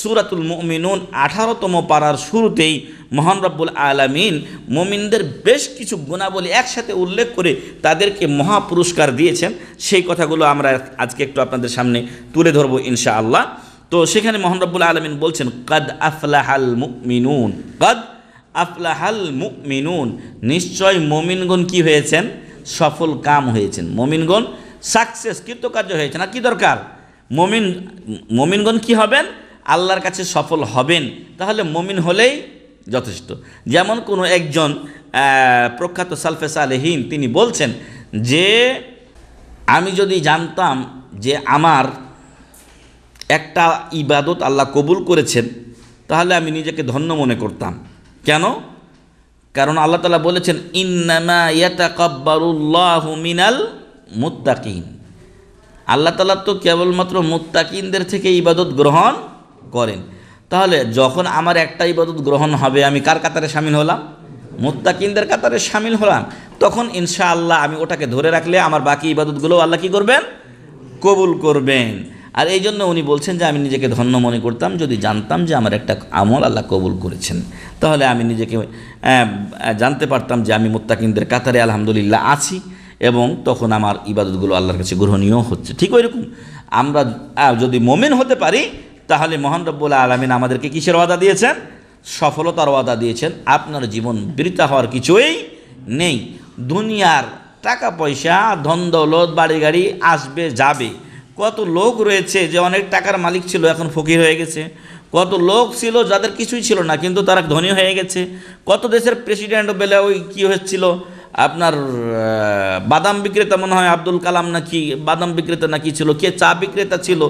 সুরাতুল মমিনুন আঠারোতম পাড়ার শুরুতেই মোহান রব্বুল আলামিন মমিনদের বেশ কিছু গুণাবলী একসাথে উল্লেখ করে তাদেরকে মহা পুরস্কার দিয়েছেন সেই কথাগুলো আমরা আজকে একটু আপনাদের সামনে তুলে ধরবো ইনশা আল্লাহ তো সেখানে মোহান রব্বুল আলমিন বলছেন কদ আফলাহাল মুকমিনুন কদ আফলাহাল মুকমিনুন নিশ্চয় মমিনগণ কি হয়েছেন সফল কাম হয়েছেন মমিনগণ সাকসেস কৃতকার্য হয়েছেন আর কি দরকার মমিন মমিনগণ কি হবেন আল্লাহর কাছে সফল হবেন তাহলে মমিন হলেই যথেষ্ট যেমন কোনো একজন প্রখ্যাত সালফেস আলহীন তিনি বলছেন যে আমি যদি জানতাম যে আমার একটা ইবাদত আল্লাহ কবুল করেছেন তাহলে আমি নিজেকে ধন্য মনে করতাম কেন কারণ আল্লাহ তালা বলেছেন ইন্নামা মুতাকিন আল্লাহ তালা তো কেবলমাত্র মুত্তাকিনদের থেকে ইবাদত গ্রহণ করেন তাহলে যখন আমার একটা ইবাদত গ্রহণ হবে আমি কার কাতারে সামিল হলাম মোত্তাকিনদের কাতারে সামিল হলাম তখন ইনশা আল্লাহ আমি ওটাকে ধরে রাখলে আমার বাকি ইবাদতগুলো আল্লাহ কী করবেন কবুল করবেন আর এই জন্য উনি বলছেন যে আমি নিজেকে ধন্য মনে করতাম যদি জানতাম যে আমার একটা আমল আল্লাহ কবুল করেছেন তাহলে আমি নিজেকে জানতে পারতাম যে আমি মোত্তাকিনদের কাতারে আলহামদুলিল্লাহ আছি এবং তখন আমার ইবাদতগুলো আল্লাহর কাছে গ্রহণীয় হচ্ছে ঠিক ওইরকম আমরা যদি মোমেন হতে পারি তাহলে মহান রব্বুল আলমিন আমাদেরকে কিসের ওয়াদা দিয়েছেন সফলতার ওয়াদা দিয়েছেন আপনার জীবন বৃতা হওয়ার কিছুই নেই দুনিয়ার টাকা পয়সা ধন দৌলত বাড়ি গাড়ি আসবে যাবে কত লোক রয়েছে যে অনেক টাকার মালিক ছিল এখন ফকির হয়ে গেছে কত লোক ছিল যাদের কিছুই ছিল না কিন্তু তারা ধনী হয়ে গেছে কত দেশের প্রেসিডেন্ট বেলে ওই কী হচ্ছিল আপনার বাদাম বিক্রেতা মনে হয় আব্দুল কালাম নাকি বাদাম বিক্রেতা নাকি ছিল কে চা বিক্রেতা ছিল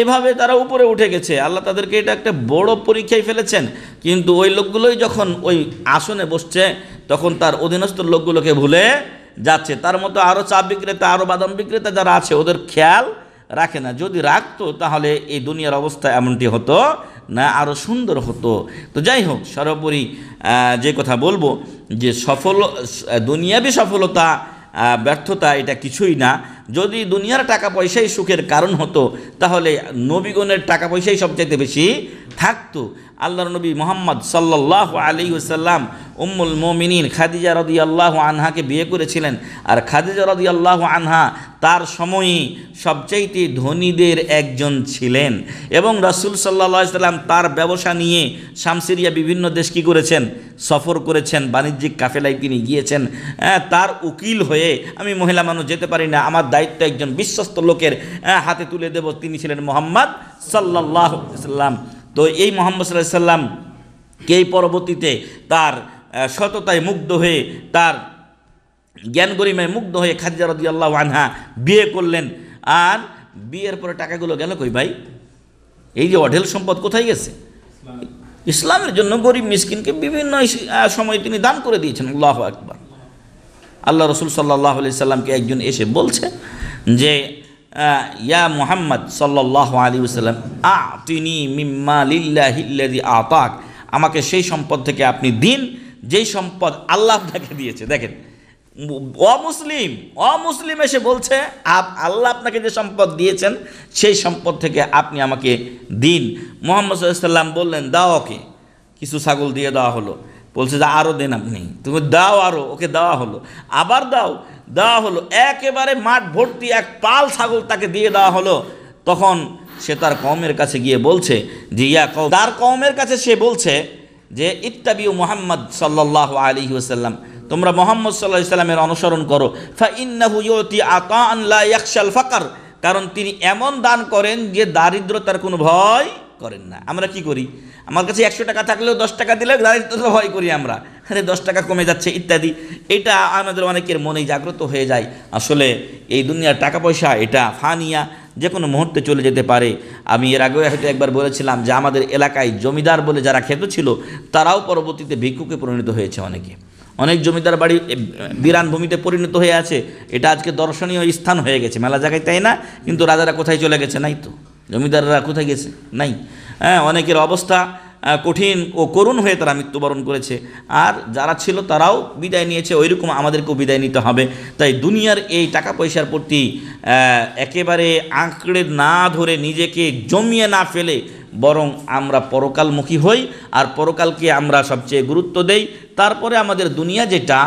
এভাবে তারা উপরে উঠে গেছে আল্লাহ তাদেরকে এটা একটা বড় পরীক্ষায় ফেলেছেন কিন্তু ওই লোকগুলোই যখন ওই আসনে বসছে তখন তার অধীনস্থ লোকগুলোকে ভুলে যাচ্ছে তার মতো আরও চা বিক্রেতা আরও বাদাম বিক্রেতা যারা আছে ওদের খেয়াল রাখে না যদি রাখতো তাহলে এই দুনিয়ার অবস্থা এমনটি হতো না আরও সুন্দর হতো তো যাই হোক সর্বোপরি যে কথা বলবো যে সফল দুনিয়াবি সফলতা ব্যর্থতা এটা কিছুই না যদি দুনিয়ার টাকা পয়সাই সুখের কারণ হতো তাহলে নবীগণের টাকা পয়সাই সবচাইতে বেশি থাকতো আল্লাহ নবী মোহাম্মদ সাল্লাহ আলী ওসাল্লাম উম্মুল মোমিনিন খাদিজা রদি আল্লাহ আনহাকে বিয়ে করেছিলেন আর খাদিজা রদি আল্লাহ আনহা তার সময়ই সবচেয়েতে ধনীদের একজন ছিলেন এবং রাসুল সাল্লা সাল্লাম তার ব্যবসা নিয়ে শামসিরিয়া বিভিন্ন দেশ কী করেছেন সফর করেছেন বাণিজ্যিক কাফেলায় তিনি গিয়েছেন হ্যাঁ, তার উকিল হয়ে আমি মহিলা মানুষ যেতে পারি না আমার দায়িত্ব একজন বিশ্বস্ত লোকের হ্যাঁ, হাতে তুলে দেব তিনি ছিলেন মোহাম্মদ সাল্লাহ সাল্লাম তো এই মোহাম্মদ সাল্লাহ সাল্লাম কে পরবর্তীতে তার সততায় মুগ্ধ হয়ে তার জ্ঞান গরিমায় মুগ্ধ হয়ে খাদিজা রদি আল্লাহ আনহা বিয়ে করলেন আর বিয়ের পরে টাকাগুলো গেল কই ভাই এই যে অঢেল সম্পদ কোথায় গেছে ইসলামের জন্য গরিব মিসকিনকে বিভিন্ন সময় তিনি দান করে দিয়েছেন আল্লাহ আকবর আল্লাহ রসুল সাল্লাহ আলি সাল্লামকে একজন এসে বলছে যে ইয়া মোহাম্মদ সাল্লাহ আলী সাল্লাম আ তিনি মিম্মা লিল্লাহ আতাক আমাকে সেই সম্পদ থেকে আপনি দিন যেই সম্পদ আল্লাহ আপনাকে দিয়েছে দেখেন অমুসলিম অমুসলিম এসে বলছে আপ আল্লাহ আপনাকে যে সম্পদ দিয়েছেন সেই সম্পদ থেকে আপনি আমাকে দিন মোহাম্মদ সাল্লাম বললেন দাও ওকে কিছু ছাগল দিয়ে দেওয়া হলো বলছে যে আরও দেন আপনি তুমি দাও আরও ওকে দেওয়া হলো আবার দাও দেওয়া হলো একেবারে মাঠ ভর্তি এক পাল ছাগল তাকে দিয়ে দেওয়া হলো তখন সে তার কমের কাছে গিয়ে বলছে যে ইয়া তার কমের কাছে সে বলছে যে ইত্তাবিউ মোহাম্মদ সাল্লাহ আলী ওসাল্লাম তোমরা মোহাম্মদ সাল্লাহ ইসলামের অনুসরণ করো ফা আতান কারণ তিনি এমন দান করেন যে দারিদ্রতার কোনো ভয় করেন না আমরা কি করি আমার কাছে একশো টাকা থাকলেও দশ টাকা দিলেও দারিদ্রতা ভয় করি আমরা আরে দশ টাকা কমে যাচ্ছে ইত্যাদি এটা আমাদের অনেকের মনে জাগ্রত হয়ে যায় আসলে এই দুনিয়ার টাকা পয়সা এটা ফানিয়া যে কোনো মুহূর্তে চলে যেতে পারে আমি এর আগেও হয়তো একবার বলেছিলাম যে আমাদের এলাকায় জমিদার বলে যারা খেত ছিল তারাও পরবর্তীতে ভিক্ষুকে পরিণত হয়েছে অনেকে অনেক জমিদার বাড়ি বিরান ভূমিতে পরিণত হয়ে আছে এটা আজকে দর্শনীয় স্থান হয়ে গেছে মেলা জায়গায় তাই না কিন্তু রাজারা কোথায় চলে গেছে নাই তো জমিদাররা কোথায় গেছে নাই হ্যাঁ অনেকের অবস্থা কঠিন ও করুণ হয়ে তারা মৃত্যুবরণ করেছে আর যারা ছিল তারাও বিদায় নিয়েছে ওই রকম আমাদেরকেও বিদায় নিতে হবে তাই দুনিয়ার এই টাকা পয়সার প্রতি একেবারে আঁকড়ে না ধরে নিজেকে জমিয়ে না ফেলে বরং আমরা পরকালমুখী হই আর পরকালকে আমরা সবচেয়ে গুরুত্ব দেই তারপরে আমাদের দুনিয়া যেটা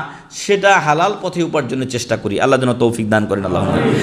সেটা হালাল পথে উপার্জনের চেষ্টা করি আল্লাহ যেন তৌফিক দান করেন আল্লাহ